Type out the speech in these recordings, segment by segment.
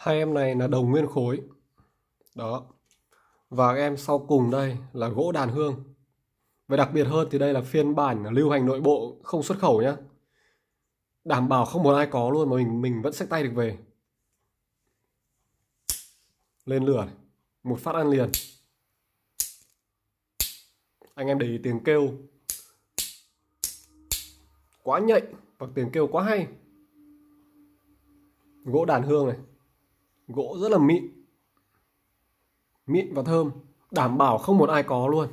hai em này là đồng nguyên khối đó và em sau cùng đây là gỗ đàn hương và đặc biệt hơn thì đây là phiên bản lưu hành nội bộ không xuất khẩu nhá đảm bảo không một ai có luôn mà mình mình vẫn xách tay được về lên lửa một phát ăn liền anh em để ý tiếng kêu quá nhạy và tiếng kêu quá hay gỗ đàn hương này gỗ rất là mịn mịn và thơm đảm bảo không một ai có luôn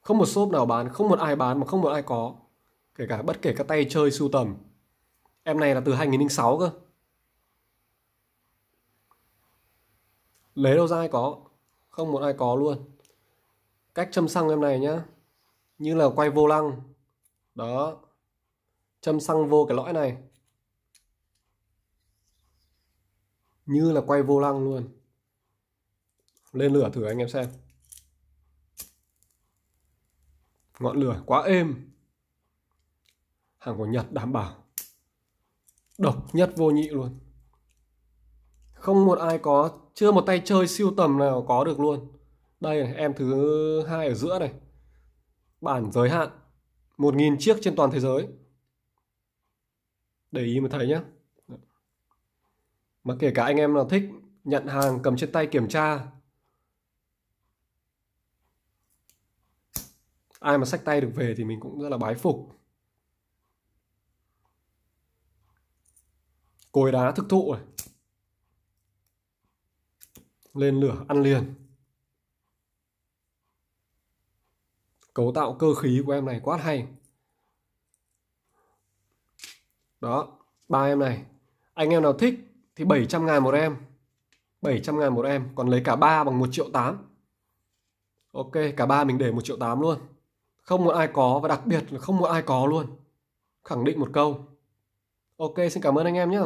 không một shop nào bán không một ai bán mà không một ai có kể cả bất kể các tay chơi sưu tầm em này là từ 2006 cơ lấy đâu ra ai có không một ai có luôn cách châm xăng em này nhá như là quay vô lăng đó châm xăng vô cái lõi này như là quay vô lăng luôn lên lửa thử anh em xem ngọn lửa quá êm hàng của nhật đảm bảo độc nhất vô nhị luôn không một ai có chưa một tay chơi siêu tầm nào có được luôn đây này, em thứ hai ở giữa này bản giới hạn một nghìn chiếc trên toàn thế giới để ý mà thấy nhé mà kể cả anh em nào thích nhận hàng cầm trên tay kiểm tra. Ai mà sách tay được về thì mình cũng rất là bái phục. Cối đá thực thụ này. Lên lửa ăn liền. Cấu tạo cơ khí của em này quá hay. Đó, ba em này. Anh em nào thích thì 700 ngàn một em 700 ngàn một em còn lấy cả ba bằng 1 triệu 8 ok cả ba mình để 1 triệu 8 luôn không một ai có và đặc biệt là không một ai có luôn khẳng định một câu ok xin cảm ơn anh em nhé